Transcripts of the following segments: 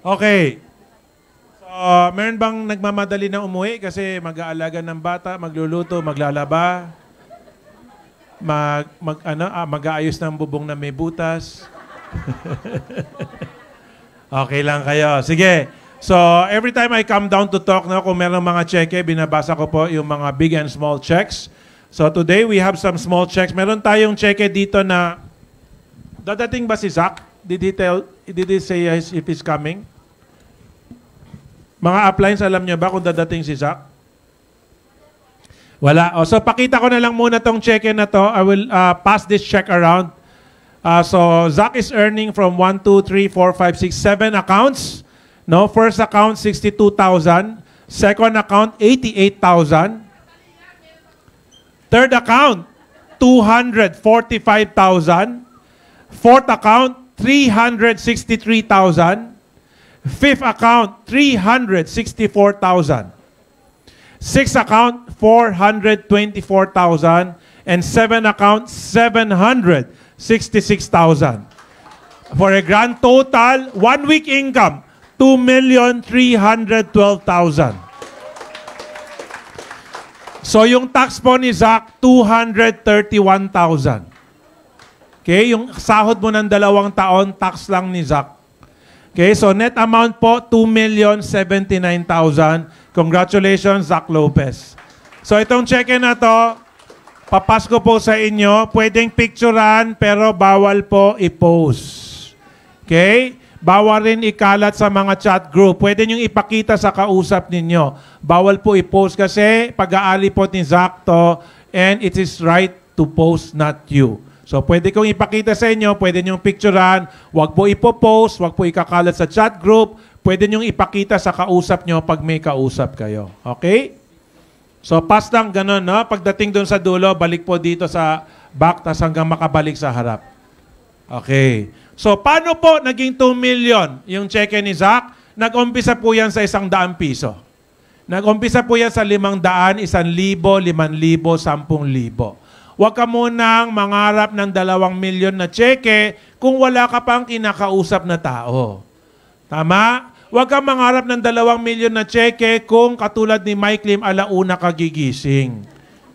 Okay. So, meron bang nagmamadali na umuwi kasi mag-aalaga ng bata, magluluto, maglalaba, mag, mag, ano, ah, mag-aayos ng bubong na may butas? okay lang kayo. Sige. So, every time I come down to talk, no, kung meron mga cheque, binabasa ko po yung mga big and small checks. So, today we have some small checks. Meron tayong cheque dito na dadating ba si Zach? Did he tell, did he say yes if he's coming? Mga appliance, alam nyo ba kung dadating si Zach? Wala. O, oh, so, pakita ko na lang muna tong check-in na to. I will uh, pass this check around. Uh, so, Zach is earning from 1, 2, 3, 4, 5, 6, 7 accounts. No? First account, 62,000. Second account, 88,000. Third account, 245,000. Fourth account, 363,000. Fifth account, 364,000. Sixth account, 424,000. And seventh account, 766,000. For a grand total, one week income, 2,312,000. So yung tax po ni Zach, 231,000. Okay, yung sahod mo ng dalawang taon, tax lang ni Zach. Okay, so net amount po, 2,079,000. Congratulations, Zach Lopez. So itong check-in na to, papasko po sa inyo. Pwedeng picturean, pero bawal po i-post. Okay? Bawal rin ikalat sa mga chat group. Pwede nyo ipakita sa kausap ninyo. Bawal po i-post kasi pag-aali po ni Zach to and it is right to post, not you. So pwede kong ipakita sa inyo, pwede niyong picturean, wag po ipopost, wag po ikakalat sa chat group, pwede niyong ipakita sa kausap niyo pag may kausap kayo. Okay? So pass lang ganun, no? Pagdating doon sa dulo, balik po dito sa back, tas hanggang makabalik sa harap. Okay. So paano po naging 2 million yung check ni Zach? Nag-umpisa po yan sa isang daan piso. Nag-umpisa po yan sa limang daan, isang libo, liman libo, sampung libo. Huwag ka munang mangarap ng dalawang milyon na cheque kung wala ka pang kinakausap na tao. Tama? Huwag ka mangarap ng dalawang milyon na cheque kung katulad ni Mike Lim, alauna ka gigising.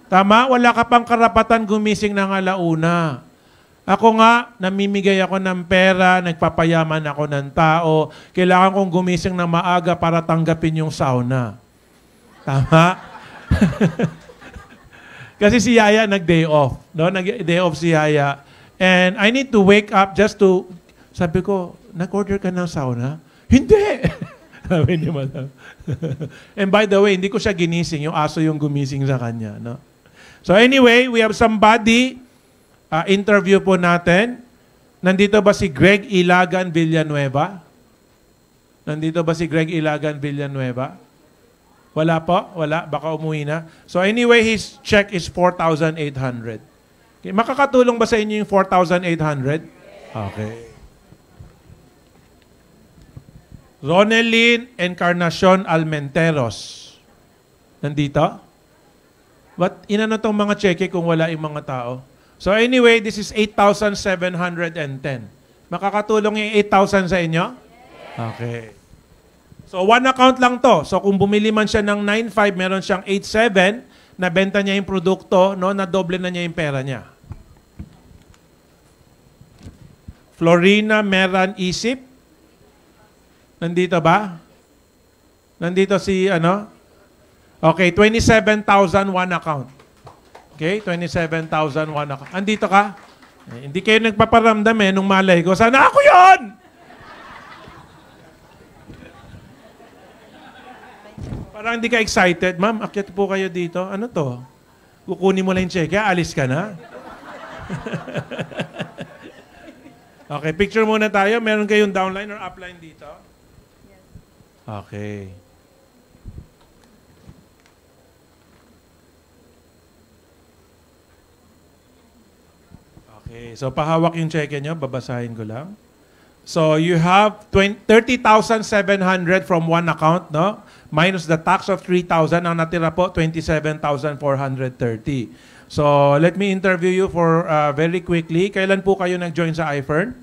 Tama? Wala ka pang karapatan gumising ng alauna. Ako nga, namimigay ako ng pera, nagpapayaman ako ng tao. Kailangan kong gumising na maaga para tanggapin yung sauna. Tama? Kasi si Yaya nag-day off. No? Nag-day off si Yaya. And I need to wake up just to, sabi ko, nag-order ka ng sauna? Hindi! sabi ni Madam. And by the way, hindi ko siya ginising. Yung aso yung gumising sa kanya. No? So anyway, we have somebody. Uh, interview po natin. Nandito ba si Greg Ilagan Villanueva? Nandito ba si Greg Ilagan Villanueva? Wala po? Wala? Baka umuwi na. So anyway, his check is 4,800. Okay. Makakatulong ba sa inyo yung 4,800? Okay. Ronelyn Encarnacion Almenteros. Nandito? But inano tong mga cheque kung wala yung mga tao? So anyway, this is 8,710. Makakatulong yung 8,000 sa inyo? Okay. So one account lang to. So kung bumili man siya ng 9.5, meron siyang 8.7, nabenta niya yung produkto, no, na doble na niya yung pera niya. Florina Meran Isip. Nandito ba? Nandito si ano? Okay, 27,000 one account. Okay, 27,000 one account. Andito ka? Eh, hindi kayo nagpaparamdam eh nung malay ko. Sana ako yon. Parang hindi ka excited. Ma'am, akyat po kayo dito. Ano to? Kukunin mo lang yung check. Kaya ah, alis ka na. okay, picture muna tayo. Meron kayong downline or upline dito? Yes. Okay. Okay, so pahawak yung check nyo. Babasahin ko lang. So you have 30,700 from one account, no? Minus the tax of 3,000, ang natira po 27,430. So let me interview you for uh, very quickly. Kailan po kayo nag-join sa iFern?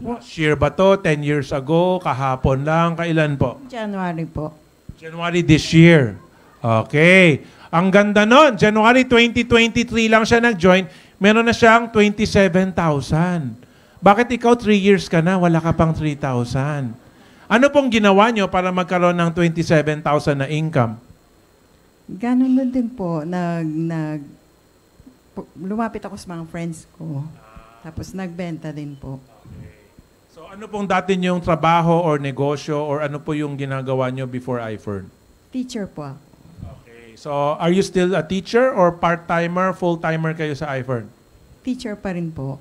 Last year ba to? 10 years ago? Kahapon lang? Kailan po? January po. January this year. Okay. Ang ganda nun. January 2023 lang siya nag-join. Meron na siyang 27,000. Bakit ikaw 3 years ka na, wala ka pang 3,000? Ano pong ginawa nyo para magkaroon ng 27,000 na income? Ganun lang din po. Nag, nag, lumapit ako sa mga friends ko. Tapos nagbenta din po. Okay. So ano pong dati niyong trabaho or negosyo or ano po yung ginagawa niyo before iFern? Teacher po Okay. So are you still a teacher or part-timer, full-timer kayo sa iFern? Teacher pa rin po.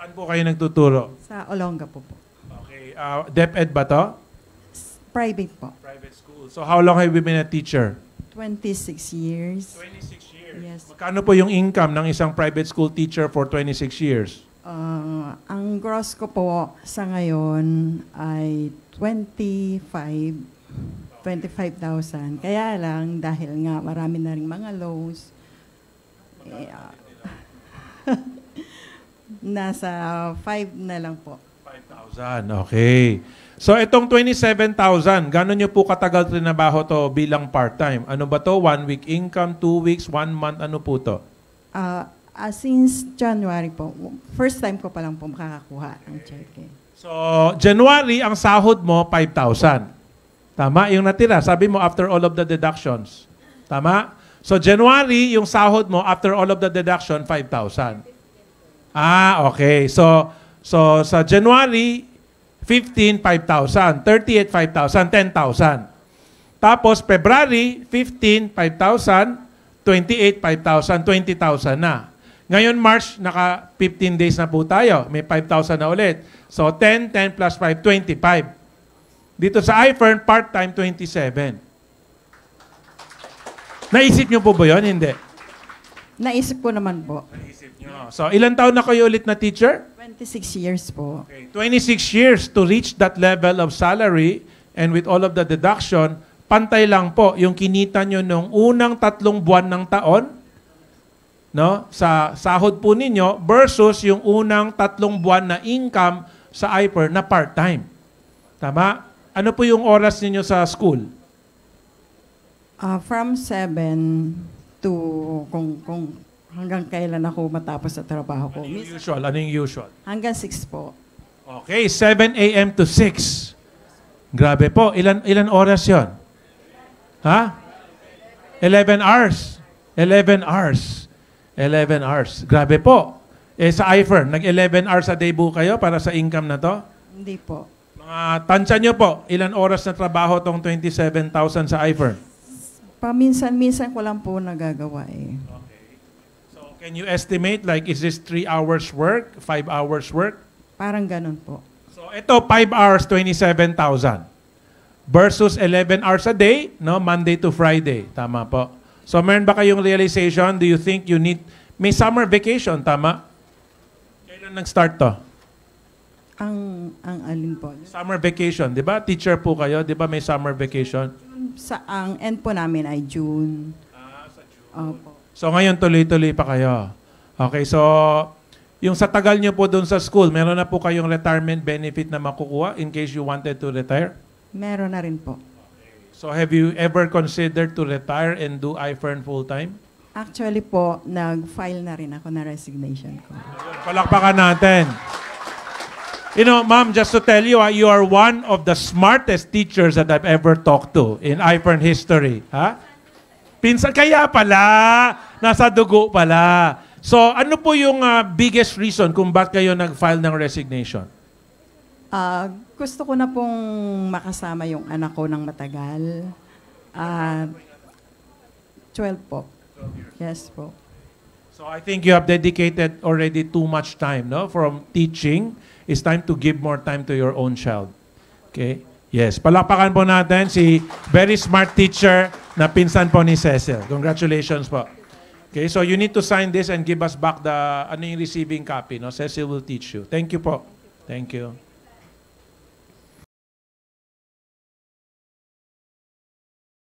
Saan po kayo nagtuturo? Sa Olonga po po. Okay. Uh, DepEd ba to? Private po. Private school. So how long have you been a teacher? 26 years. 26 years. Yes. Magkano po yung income ng isang private school teacher for 26 years? Uh, ang gross ko po sa ngayon ay 25 25,000. Kaya lang dahil nga marami na ring mga loans. Eh, uh, Nasa 5 na lang po. 5,000, okay. So itong 27,000, gano'n nyo po katagal trinabaho to bilang part-time? Ano ba to? One week income, two weeks, one month, ano po to? Uh, uh, since January po. First time ko pa lang po makakakuha ng check. Eh. So January, ang sahod mo, 5,000. Tama? Yung natira, sabi mo after all of the deductions. Tama? So January, yung sahod mo, after all of the deduction, 5,000. Ah, okay. So, so sa January, 15, 5,000. 38, 5,000. 10,000. Tapos, February, 15, 5,000. 28, 5,000. 20,000 na. Ngayon, March, naka 15 days na po tayo. May 5,000 na ulit. So, 10, 10 plus 5, 25. Dito sa iFern, part-time, 27. Naisip niyo po ba yun? Hindi. Naisip ko naman po. Naisip nyo. So, ilan taon na kayo ulit na teacher? 26 years po. Okay. 26 years to reach that level of salary and with all of the deduction, pantay lang po yung kinita nyo nung unang tatlong buwan ng taon no, sa sahod po ninyo versus yung unang tatlong buwan na income sa IPER na part-time. Tama? Ano po yung oras ninyo sa school? Uh, from 7 to kung, kung hanggang kailan ako matapos sa trabaho ko. Ano yung usual? Ano yung usual? Hanggang 6 po. Okay, 7 a.m. to 6. Grabe po. Ilan, ilan oras yon? Ha? 11 hours. 11 hours. 11 hours. Grabe po. Eh, sa IFER, nag-11 hours a day po kayo para sa income na to? Hindi po. Mga tansya nyo po, ilan oras na trabaho tong 27,000 sa IFER? Paminsan-minsan ko lang po nagagawa eh. Okay. So, can you estimate, like, is this 3 hours work, 5 hours work? Parang ganun po. So, ito, 5 hours, 27,000. Versus 11 hours a day, no? Monday to Friday. Tama po. So, meron ba kayong realization? Do you think you need... May summer vacation, tama? Kailan nag-start to? Ang, ang alin po? Summer vacation, di ba? Teacher po kayo, di ba may summer vacation? Sa, ang end po namin ay June. Ah, sa June. Opo. So ngayon tuloy-tuloy pa kayo. Okay, so yung sa tagal niyo po doon sa school, meron na po kayong retirement benefit na makukuha in case you wanted to retire? Meron na rin po. So have you ever considered to retire and do iFern full-time? Actually po, nag-file na rin ako na resignation ko. Palakpakan natin. You know, ma'am, just to tell you, ah, you are one of the smartest teachers that I've ever talked to in IFERN history. Ha? Pinsan, kaya pala. Nasa dugo pala. So, ano po yung uh, biggest reason kung bakit kayo nag-file ng resignation? Uh, gusto ko na pong makasama yung anak ko ng matagal. Uh, 12 po. yes po. So I think you have dedicated already too much time, no? From teaching, it's time to give more time to your own child. Okay? Yes. Palakpakan po natin si very smart teacher na pinsan po ni Cecil. Congratulations po. Okay, so you need to sign this and give us back the ano yung receiving copy, no? Cecil will teach you. Thank you po. Thank you.